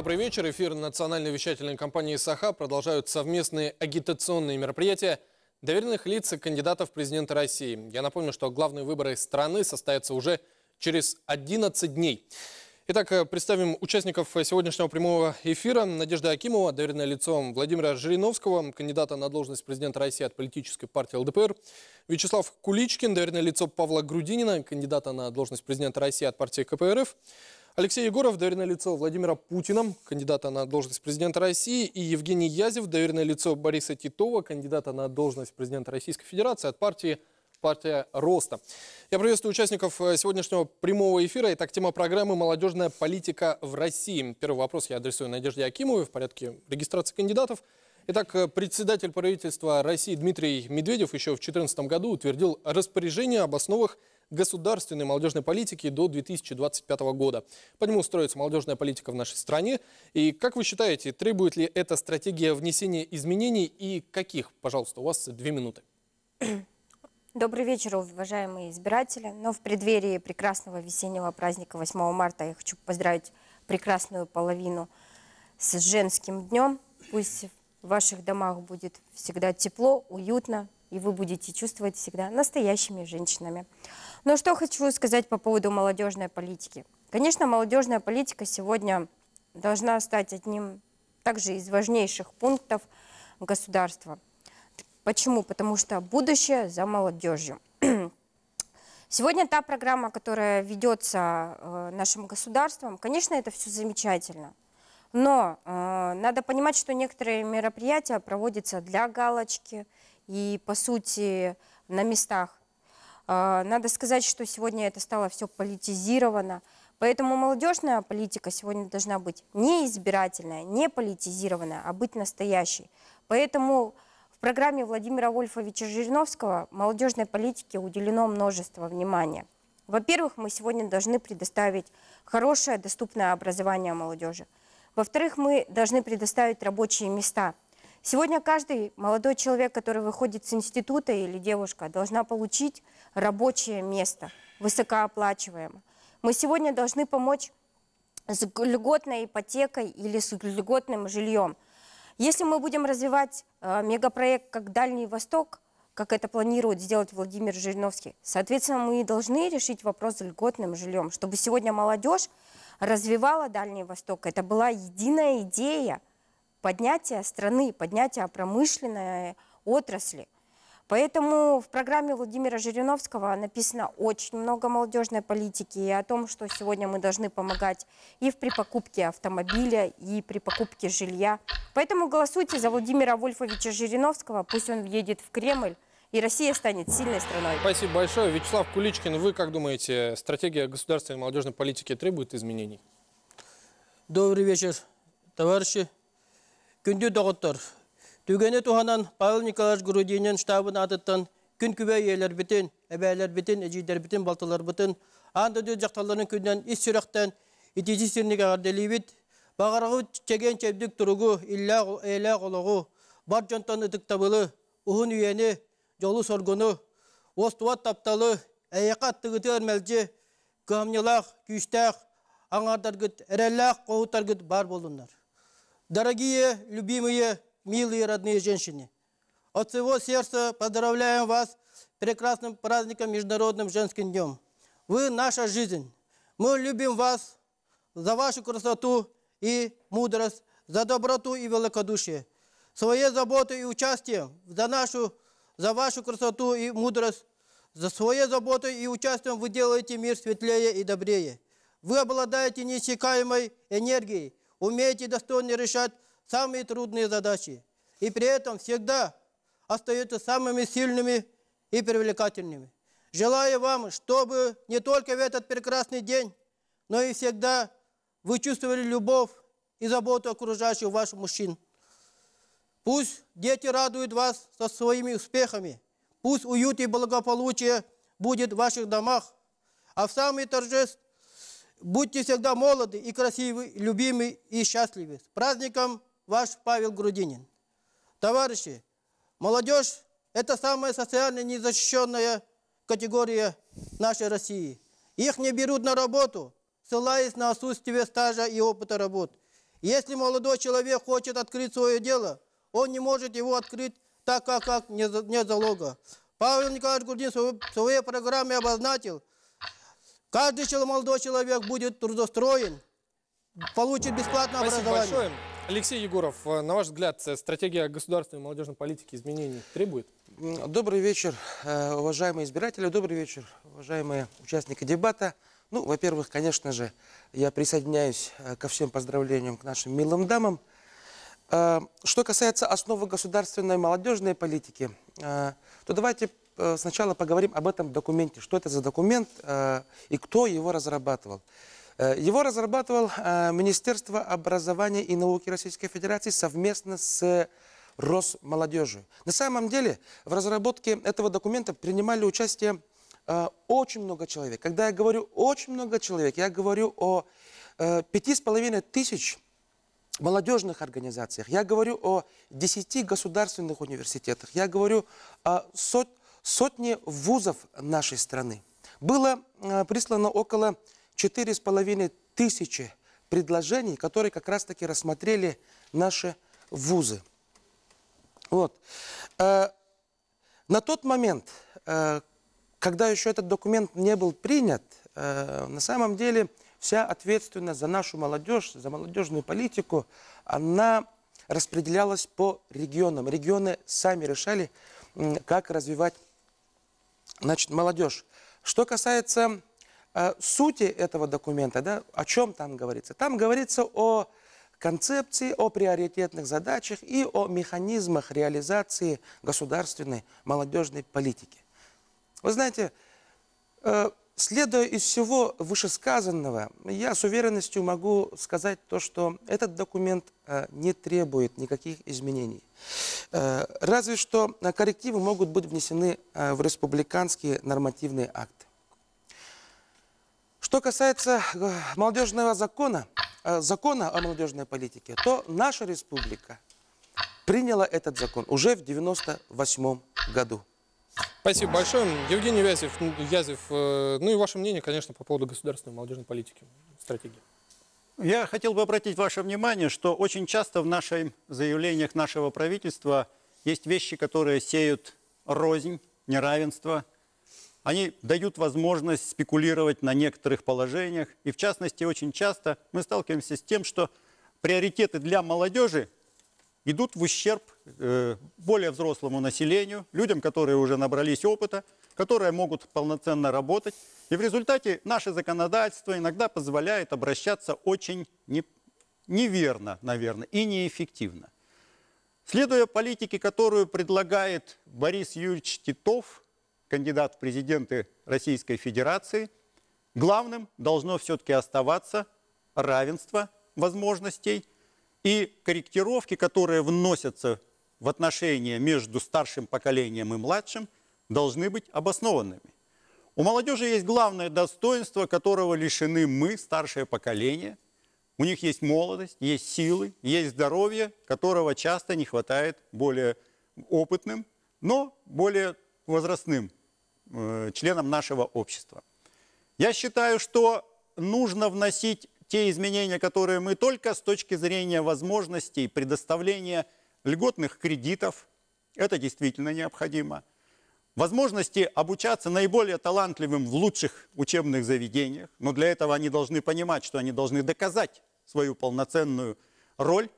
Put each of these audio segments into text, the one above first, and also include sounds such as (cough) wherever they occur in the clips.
Добрый вечер. Эфир национальной вещательной компании «Саха» продолжают совместные агитационные мероприятия доверенных лиц и кандидатов в президенты России. Я напомню, что главные выборы страны состоятся уже через 11 дней. Итак, представим участников сегодняшнего прямого эфира. Надежда Акимова, доверенное лицо Владимира Жириновского, кандидата на должность президента России от политической партии ЛДПР. Вячеслав Куличкин, доверенное лицо Павла Грудинина, кандидата на должность президента России от партии КПРФ. Алексей Егоров, доверенное лицо Владимира Путина, кандидата на должность президента России, и Евгений Язев, доверенное лицо Бориса Титова, кандидата на должность президента Российской Федерации от партии партия роста. Я приветствую участников э, сегодняшнего прямого эфира. Итак, тема программы «Молодежная политика в России». Первый вопрос я адресую Надежде Акимовой в порядке регистрации кандидатов. Итак, э, председатель правительства России Дмитрий Медведев еще в 2014 году утвердил распоряжение об основах государственной молодежной политики до 2025 года. По нему строится молодежная политика в нашей стране. И как вы считаете, требует ли эта стратегия внесения изменений и каких? Пожалуйста, у вас две минуты. Добрый вечер, уважаемые избиратели. Но в преддверии прекрасного весеннего праздника 8 марта я хочу поздравить прекрасную половину с женским днем. Пусть в ваших домах будет всегда тепло, уютно, и вы будете чувствовать себя настоящими женщинами. Но что хочу сказать по поводу молодежной политики. Конечно, молодежная политика сегодня должна стать одним также из важнейших пунктов государства. Почему? Потому что будущее за молодежью. (clears throat) Сегодня та программа, которая ведется э, нашим государством, конечно, это все замечательно. Но э, надо понимать, что некоторые мероприятия проводятся для галочки и, по сути, на местах. А, надо сказать, что сегодня это стало все политизировано. Поэтому молодежная политика сегодня должна быть не избирательная, не политизированная, а быть настоящей. Поэтому в программе Владимира Вольфовича Жириновского молодежной политике уделено множество внимания. Во-первых, мы сегодня должны предоставить хорошее доступное образование молодежи. Во-вторых, мы должны предоставить рабочие места – Сегодня каждый молодой человек, который выходит с института или девушка, должна получить рабочее место, высокооплачиваемое. Мы сегодня должны помочь с льготной ипотекой или с льготным жильем. Если мы будем развивать э, мегапроект как Дальний Восток, как это планирует сделать Владимир Жириновский, соответственно, мы должны решить вопрос с льготным жильем, чтобы сегодня молодежь развивала Дальний Восток. Это была единая идея – поднятия страны, поднятия промышленной отрасли. Поэтому в программе Владимира Жириновского написано очень много молодежной политики и о том, что сегодня мы должны помогать и при покупке автомобиля, и при покупке жилья. Поэтому голосуйте за Владимира Вольфовича Жириновского, пусть он едет в Кремль, и Россия станет сильной страной. Спасибо большое. Вячеслав Куличкин, вы как думаете, стратегия государственной молодежной политики требует изменений? Добрый вечер, товарищи. күнді доғыттыр. Түгені туғанан Павел Николаевич Грудинен штабын атыттан күн күбе елер бітін, әбәлер бітін, әжейдер бітін, балталар бітін. Анды дөз жақталарын күннен ис сүрақтан итесі сірнеге арделейбіт. Бағарығы чеген чәбдік тұруғы, әлі қолығы, бар жонтан ұтық табылы, ұхын үйені, жолы сорғыны, остуат тапталы, әйеқа аттығыты әрмәлчі, көмнелақ, күйштақ, аңардар күт, әрәлләқ, қоғытар күт бар болынлар. Дорогие, любимые, милые, родные женщины, от всего сердца поздравляем вас с прекрасным праздником Международным женским днем. Вы наша жизнь. Мы любим вас за вашу красоту и мудрость, за доброту и великодушие, своей заботой и участием за нашу, за вашу красоту и мудрость, за своей заботой и участием вы делаете мир светлее и добрее. Вы обладаете неиссякаемой энергией, умеете достойно решать самые трудные задачи. И при этом всегда остаются самыми сильными и привлекательными. Желаю вам, чтобы не только в этот прекрасный день, но и всегда вы чувствовали любовь и заботу окружающих ваших мужчин. Пусть дети радуют вас со своими успехами. Пусть уют и благополучие будет в ваших домах. А в самый торжественные Будьте всегда молоды и красивы, любимы и счастливы. С праздником ваш Павел Грудинин. Товарищи, молодежь – это самая социально незащищенная категория нашей России. Их не берут на работу, ссылаясь на отсутствие стажа и опыта работ. Если молодой человек хочет открыть свое дело, он не может его открыть, так как, как не залога. Павел Николаевич Грудинин в своей программе обозначил – Каждый молодой человек будет трудоустроен, получит бесплатное Спасибо образование. Большое. Алексей Егоров, э, на ваш взгляд, э, стратегия государственной молодежной политики изменений требует? Добрый вечер, э, уважаемые избиратели, добрый вечер, уважаемые участники дебата. Ну, во-первых, конечно же, я присоединяюсь ко всем поздравлениям к нашим милым дамам. Что касается основы государственной молодежной политики, то давайте Э, сначала поговорим об этом документе. Что это за документ э, и кто его разрабатывал? Э, его разрабатывал Министерство образования и науки Российской Федерации совместно с Росмолодежью. На самом деле в разработке этого документа принимали участие очень много человек. Когда я говорю очень много человек, я говорю о пяти с половиной тысяч молодежных организациях, я говорю о 10 государственных университетах, я говорю о сот сотни вузов нашей страны. Было э, прислано около 4,5 тысячи предложений, которые как раз-таки рассмотрели наши вузы. Вот. Э, на тот момент, э, когда еще этот документ не был принят, на самом деле вся ответственность за нашу молодежь, за молодежную политику, она распределялась по регионам. Регионы сами решали, как развивать Значит, молодежь. Что касается э, сути этого документа, да, о чем там говорится? Там говорится о концепции, о приоритетных задачах и о механизмах реализации государственной молодежной политики. Вы знаете, э, Следуя из всего вышесказанного, я с уверенностью могу сказать то, что этот документ э, не требует никаких изменений. Э, разве что э, коррективы могут быть внесены в республиканские нормативные акты. Что касается молодежного закона, закона о молодежной политике, то наша республика приняла этот закон уже в 1998 году. Спасибо большое. Евгений Вязев, Язев, э, ну и ваше мнение, конечно, по поводу государственной молодежной политики, стратегии. Я хотел бы обратить ваше внимание, что очень часто в наших заявлениях нашего правительства есть вещи, которые сеют рознь, неравенство. Они дают возможность спекулировать на некоторых положениях. И в частности, очень часто мы сталкиваемся с тем, что приоритеты для молодежи идут в ущерб э, более взрослому населению, людям, которые уже набрались опыта, которые могут полноценно работать. И в результате наше законодательство иногда позволяет обращаться очень не, неверно, наверное, и неэффективно. Следуя политике, которую предлагает Борис Юрьевич Титов, кандидат в президенты Российской Федерации, главным должно все-таки оставаться равенство возможностей – и корректировки, которые вносятся в отношения между старшим поколением и младшим, должны быть обоснованными. У молодежи есть главное достоинство, которого лишены мы, старшее поколение. У них есть молодость, есть силы, есть здоровье, которого часто не хватает более опытным, но более возрастным э, членам нашего общества. Я считаю, что нужно вносить те изменения, которые мы только с точки зрения возможностей предоставления льготных кредитов, это действительно необходимо, возможности обучаться наиболее талантливым в лучших учебных заведениях, но для этого они должны понимать, что они должны доказать свою полноценную роль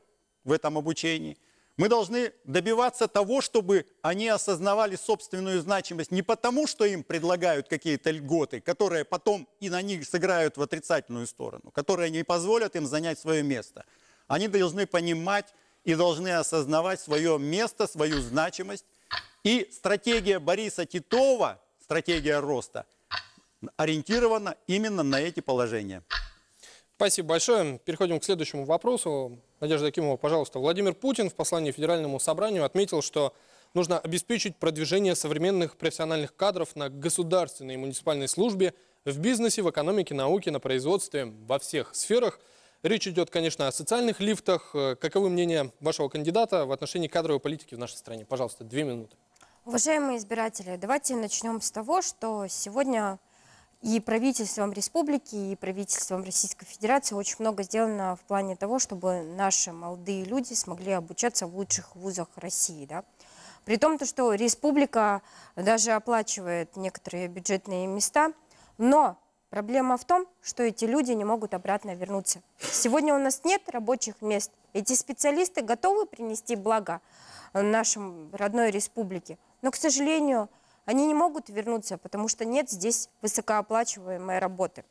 в этом обучении – мы должны добиваться того, чтобы они осознавали собственную значимость не потому, что им предлагают какие-то льготы, которые потом и на них сыграют в отрицательную сторону, которые не позволят им занять свое место. Они должны понимать и должны осознавать свое место, свою значимость. И стратегия Бориса Титова, стратегия роста, ориентирована именно на эти положения. Спасибо большое. Переходим к следующему вопросу. Надежда Акимова, пожалуйста. Владимир Путин в послании Федеральному собранию отметил, что нужно обеспечить продвижение современных профессиональных кадров на государственной и муниципальной службе, в бизнесе, в экономике, науке, на производстве, во всех сферах. Речь идет, конечно, о социальных лифтах. Э, каковы мнения вашего кандидата в отношении кадровой политики в нашей стране? Пожалуйста, две минуты. Уважаемые избиратели, давайте начнем с того, что сегодня и правительством республики, и правительством Российской Федерации очень много сделано в плане того, чтобы наши молодые люди смогли обучаться в лучших вузах России. Да? При том, то, что республика даже оплачивает некоторые бюджетные места, но проблема в том, что эти люди не могут обратно вернуться. Сегодня у нас нет рабочих мест. Эти специалисты готовы принести благо нашей родной республике, но, к сожалению, они не могут вернуться, потому что нет здесь высокооплачиваемой работы.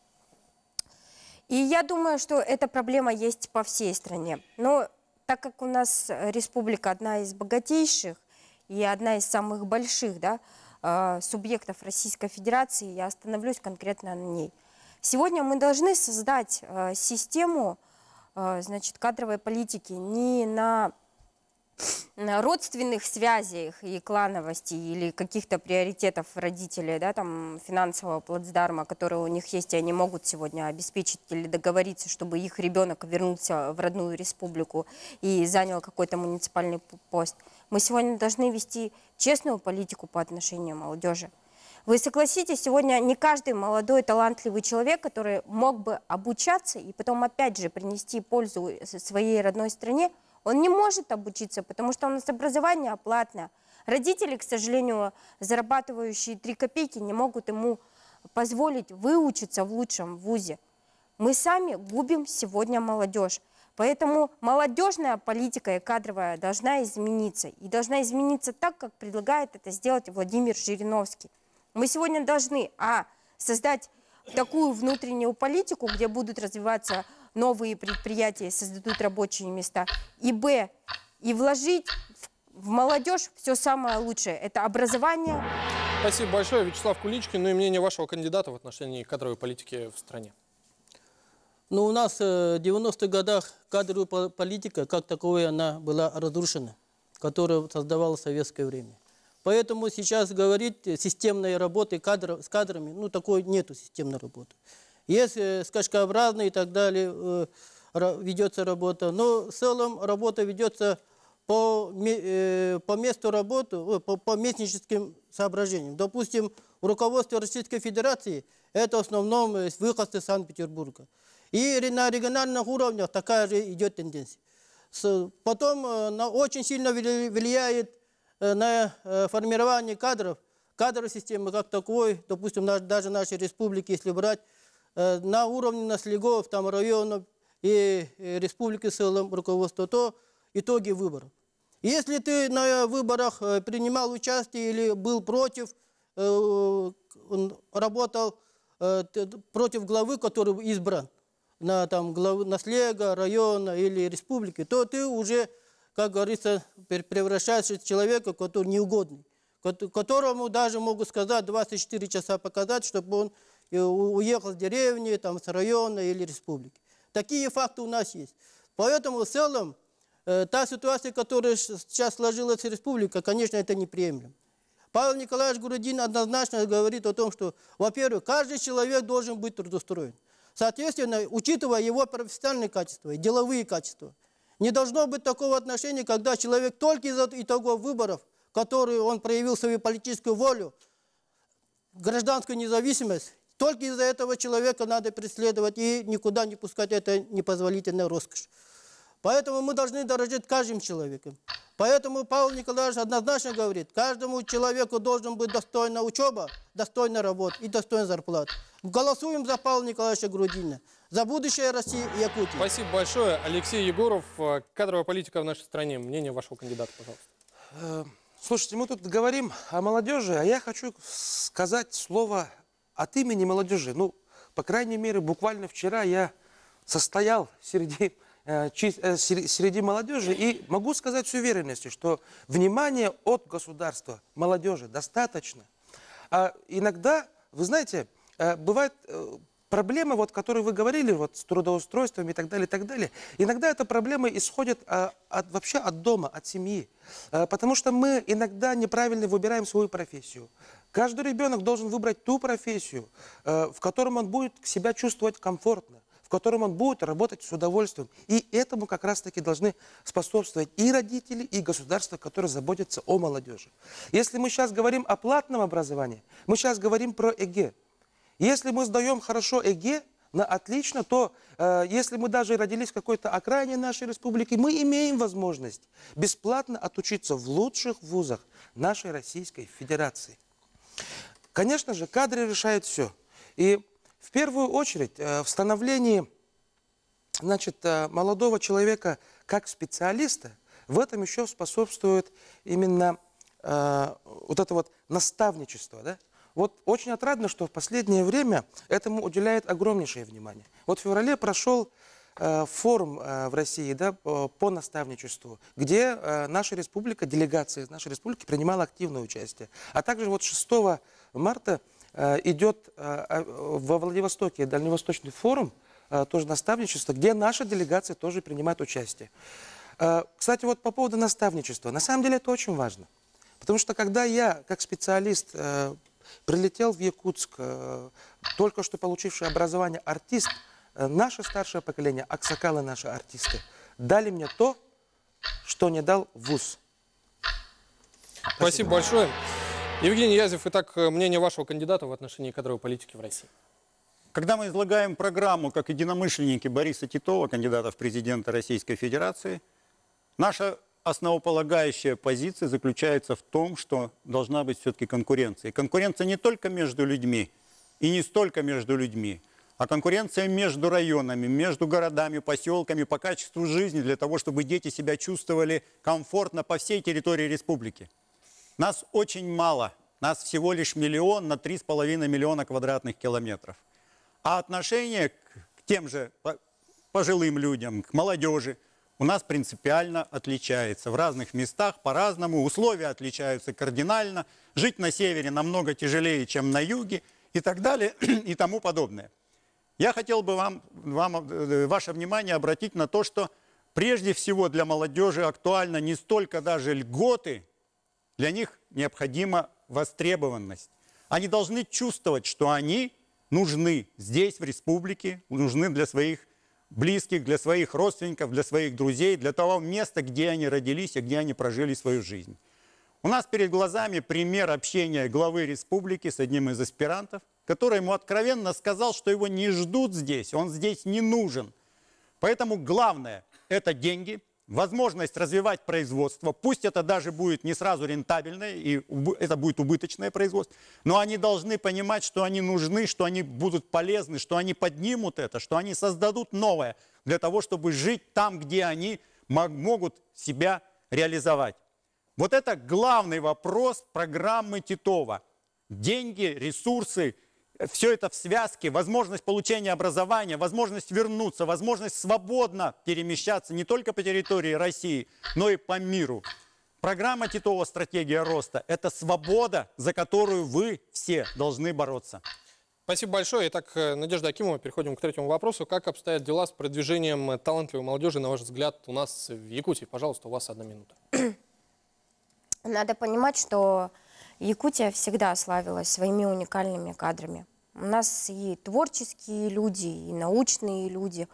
И я думаю, что эта проблема есть по всей стране. Но так как у нас республика одна из богатейших и одна из самых больших да, э, субъектов Российской Федерации, я остановлюсь конкретно на ней. Сегодня мы должны создать э, систему э, значит, кадровой политики не на родственных связей и клановости или каких-то приоритетов родителей, да, там финансового плацдарма, который у них есть, и они могут сегодня обеспечить или договориться, чтобы их ребенок вернулся в родную республику и занял какой-то муниципальный пост. Мы сегодня должны вести честную политику по отношению молодежи. Вы согласитесь, сегодня не каждый молодой талантливый человек, который мог бы обучаться и потом опять же принести пользу своей родной стране, он не может обучиться, потому что у нас образование платное. Родители, к сожалению, зарабатывающие 3 копейки, не могут ему позволить выучиться в лучшем вузе. Мы сами губим сегодня молодежь. Поэтому молодежная политика и кадровая должна измениться. И должна измениться так, как предлагает это сделать Владимир Жириновский. Мы сегодня должны, а, создать такую внутреннюю политику, где будут развиваться новые предприятия создадут рабочие места. И б, и вложить в молодежь все самое лучшее. Это образование. Спасибо большое, Вячеслав Куличкин. Ну и мнение вашего кандидата в отношении кадровой политики в стране. ну у нас э, в 90-х годах кадровая политика, как таковой, она была разрушена, которая создавала советское время. Поэтому сейчас говорить э, системной работы кадров, с кадрами, ну такой нету системной работы. Есть скачкообразные и так далее, э, ведется работа. Но в целом работа ведется по, э, по месту работы, э, по, по местническим соображениям. Допустим, руководство Российской Федерации – это в основном выходцы из Санкт-Петербурга. И на региональных уровнях такая же идет тенденция. Потом она очень сильно влияет на формирование кадров, кадровой системы как таковой, допустим, даже нашей республики, если брать, Э, на уровне наслегов, там районов и республики в целом руководства, то итоги выборов. Если ты на выборах э, принимал участие или был против, э, работал против главы, который избран, на там главу наслега, района или республики, то ты уже, как говорится, превращаешься в человека, который неугодный, которому даже могут сказать 24 часа показать, чтобы он и уехал с деревни, там, с района или республики. Такие факты у нас есть. Поэтому в целом э, та ситуация, которая сейчас сложилась в республике, конечно, это неприемлемо. Павел Николаевич Гурудин однозначно говорит о том, что, во-первых, каждый человек должен быть трудоустроен. Соответственно, учитывая его профессиональные качества и деловые качества, не должно быть такого отношения, когда человек только из-за итогов выборов, которые он проявил свою политическую волю, гражданскую независимость, только из-за этого человека надо преследовать и никуда не пускать это непозволительная роскошь. Поэтому мы должны дорожить каждым человеком. Поэтому Павел Николаевич однозначно говорит, каждому человеку должен быть достойна учеба, достойна работа и достойна зарплата. Голосуем за Павла Николаевича Грудина, за будущее России и Якутии. Спасибо большое. Алексей Егоров, э, кадровая политика в нашей стране. Мнение вашего кандидата, пожалуйста. Э, слушайте, мы тут говорим о молодежи, а я хочу сказать слово от имени молодежи. Ну, по крайней мере, буквально вчера я состоял среди, э, э среди молодежи и могу сказать с уверенностью, что внимания от государства молодежи достаточно. А иногда, вы знаете, э, бывает э, проблемы, вот, которые вы говорили, вот, с трудоустройством и так далее, и так далее, иногда эта проблема исходит а, от, вообще от дома, от семьи. А, потому что мы иногда неправильно выбираем свою профессию. Каждый ребенок должен выбрать ту профессию, э, в котором он будет себя чувствовать комфортно, в котором он будет работать с удовольствием. И этому как раз-таки должны способствовать и родители, и государство, которое заботится о молодежи. Если мы сейчас говорим о платном образовании, мы сейчас говорим про ЭГЭ. Если мы сдаем хорошо ЭГЭ, на отлично, то э, если мы даже родились в какой-то окраине нашей республики, мы имеем возможность бесплатно отучиться в лучших вузах нашей Российской Федерации. Конечно же, кадры решают все. И в первую очередь э, в становлении значит, э, молодого человека как специалиста, в этом еще способствует именно э, вот это вот наставничество, да? Вот очень отрадно, что в последнее время этому уделяет огромнейшее внимание. Вот в феврале прошел э, форум э, в России да, по, наставничеству, где э, наша республика, делегация из нашей республики принимала активное участие. А также вот 6 марта э, идет э, э, во Владивостоке Дальневосточный форум, тоже наставничество, где наша делегация тоже принимает участие. Кстати, вот по поводу наставничества. На самом деле это очень важно. Потому что когда я, как специалист, прилетел в Якутск, только что получивший образование артист, наше старшее поколение, аксакалы наши артисты, дали мне то, что не дал ВУЗ. Спасибо, Спасибо большое. Евгений Язев, итак, э, мнение вашего кандидата в отношении кадровой политики в России. Когда мы излагаем программу как единомышленники Бориса Титова, кандидата в президента Российской Федерации, наша основополагающая позиция заключается в том, что должна быть все-таки конкуренция. И конкуренция не только между людьми, и не столько между людьми, а конкуренция между районами, между городами, поселками по качеству жизни, для того, чтобы дети себя чувствовали комфортно по всей территории республики. Нас очень мало, нас всего лишь миллион на 3,5 миллиона квадратных километров. А отношение к, тем же пожилым людям, к молодежи, у нас принципиально отличается. В разных местах по-разному, условия отличаются кардинально. Жить на севере намного тяжелее, чем на юге и так далее (clears throat) и тому подобное. Я хотел бы вам, вам, э, э, ваше внимание обратить на то, что прежде всего для молодежи актуально не столько даже льготы, для них необходима востребованность. Они должны чувствовать, что они нужны здесь, в республике, нужны для своих близких, для своих родственников, для своих друзей, для того места, где они родились и где они прожили свою жизнь. У нас перед глазами пример общения главы республики с одним из аспирантов, который ему откровенно сказал, что его не ждут здесь, он здесь не нужен. Поэтому главное – это деньги – возможность развивать производство, пусть это даже будет не сразу рентабельное, и это будет убыточное производство, но они должны понимать, что они нужны, что они будут полезны, что они поднимут это, что они создадут новое для того, чтобы жить там, где они могут себя реализовать. Вот это главный вопрос программы Титова. Деньги, ресурсы – все это в связке, возможность получения образования, возможность вернуться, возможность свободно перемещаться не только по территории России, но и по миру. Программа Титова «Стратегия роста» – это свобода, за которую вы все должны бороться. Спасибо большое. Итак, э, Надежда Акимова, переходим к третьему вопросу. Как обстоят дела с продвижением э, талантливой молодежи, на ваш взгляд, у нас в Якутии? Пожалуйста, у вас одна минута. Надо понимать, что Якутия всегда славилась своими уникальными кадрами. У нас и творческие люди, и научные люди,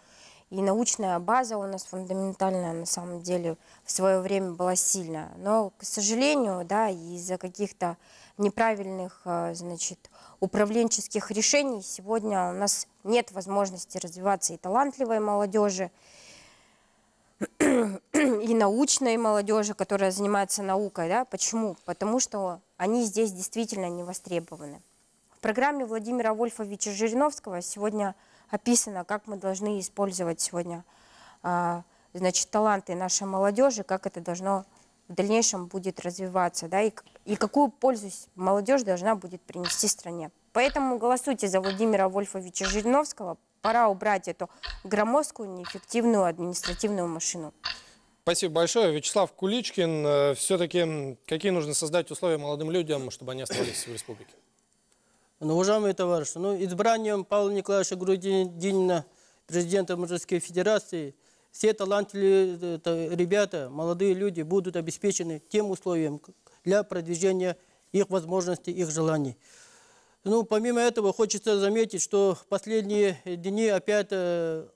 и научная база у нас фундаментальная на самом деле в свое время была сильная. Но, к сожалению, да, из-за каких-то неправильных, э, значит, управленческих решений сегодня у нас нет возможности развиваться и талантливой молодежи, и научной молодежи, которая занимается наукой, да, почему? Потому что они здесь действительно не востребованы. В программе Владимира Вольфовича Жириновского сегодня описано, как мы должны использовать сегодня а, значит, таланты нашей молодежи, как это должно в дальнейшем будет развиваться, да, и, и какую пользу молодежь должна будет принести стране. Поэтому голосуйте за Владимира Вольфовича Жириновского. Пора убрать эту громоздкую, неэффективную административную машину. Спасибо большое. Вячеслав Куличкин, э, все-таки какие нужно создать условия молодым людям, чтобы они оставались в республике? Но, уважаемые товарищи, ну, избранием Павла Николаевича Грудинина президента Мужской Федерации все талантливые ребята, молодые люди будут обеспечены тем условием для продвижения их возможностей, их желаний. Ну, помимо этого, хочется заметить, что последние дни опять э,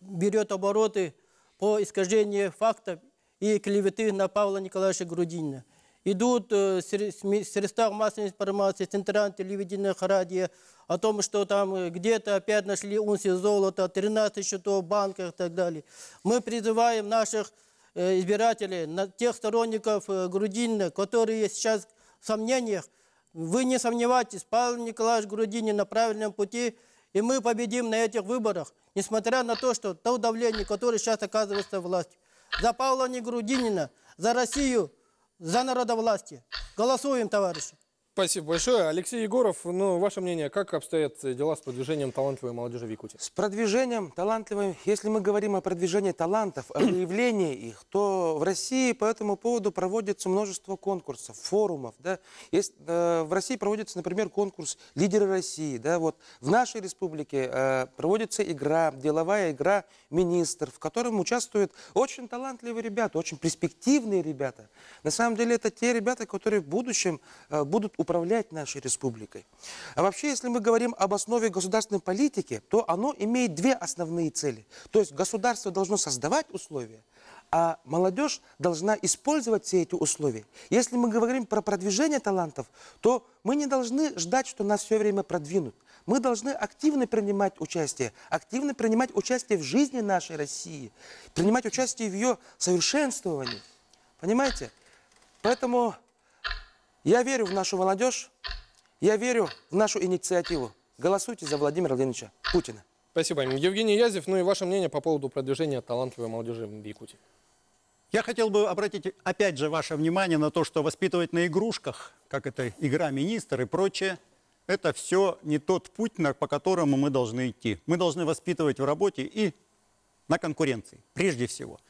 берет обороты по искажению фактов и клеветы на Павла Николаевича Грудинина идут э, средства массовой информации, центральное телевидения, радио, о том, что там э, где-то опять нашли унси золота, 13 счетов в банках и так далее. Мы призываем наших э, избирателей, тех сторонников Грудинина, которые сейчас в сомнениях, вы не сомневайтесь, Павел Николаевич Грудинин на правильном пути, и мы победим на этих выборах, несмотря на то, что то давление, которое сейчас оказывается властью. За Павла Негрудинина, за Россию – за народовластие. Голосуем, товарищи. Спасибо большое. Алексей Егоров, ну, ваше мнение, как обстоят дела с продвижением талантливой молодежи в Якутии? С продвижением талантливой, если мы говорим о продвижении талантов, о выявлении их, то в России по этому поводу проводится множество конкурсов, форумов. Да? Есть, э, в России проводится, например, конкурс «Лидеры России». Да? Вот в нашей республике э, проводится игра, деловая игра «Министр», в котором участвуют очень талантливые ребята, очень перспективные ребята. На самом деле это те ребята, которые в будущем э, будут управлять нашей республикой. А вообще, если мы говорим об основе государственной политики, то оно имеет две основные цели. То есть государство должно создавать условия, а молодежь должна использовать все эти условия. Если мы говорим про продвижение талантов, то мы не должны ждать, что нас все время продвинут. Мы должны активно принимать участие, активно принимать участие в жизни нашей России, принимать участие в ее совершенствовании. Понимаете? Поэтому я верю в нашу молодежь, я верю в нашу инициативу. Голосуйте за Владимира Владимировича Путина. Спасибо. Евгений Язев, ну и ваше мнение по поводу продвижения талантливой молодежи в Якутии. Я хотел бы обратить опять же ваше внимание на то, что воспитывать на игрушках, как это игра министр и прочее, это все не тот путь, по которому мы должны идти. Мы должны воспитывать в работе и на конкуренции, прежде всего.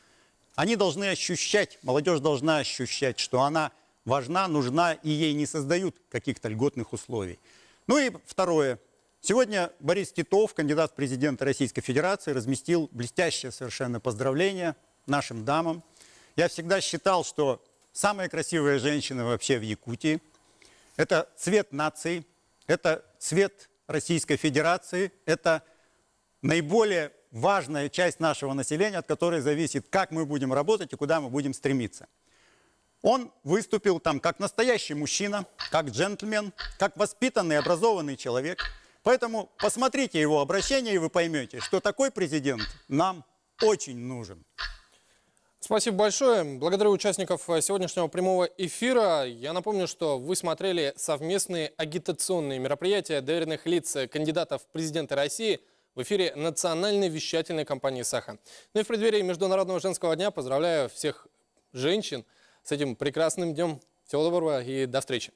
Они должны ощущать, молодежь должна ощущать, что она – важна, нужна, и ей не создают каких-то льготных условий. Ну и второе. Сегодня Борис Титов, кандидат в президенты Российской Федерации, разместил блестящее совершенно поздравление нашим дамам. Я всегда считал, что самая красивая женщина вообще в Якутии. Это цвет нации, это цвет Российской Федерации, это наиболее важная часть нашего населения, от которой зависит, как мы будем работать и куда мы будем стремиться. Он выступил там как настоящий мужчина, как джентльмен, как воспитанный, образованный человек. Поэтому посмотрите его обращение, и вы поймете, что такой президент нам очень нужен. Спасибо большое. Благодарю участников сегодняшнего прямого эфира. Я напомню, что вы смотрели совместные агитационные мероприятия доверенных лиц кандидатов в президенты России в эфире национальной вещательной компании «Саха». Ну и в преддверии Международного женского дня поздравляю всех женщин, с этим прекрасным днем. Всего доброго и до встречи.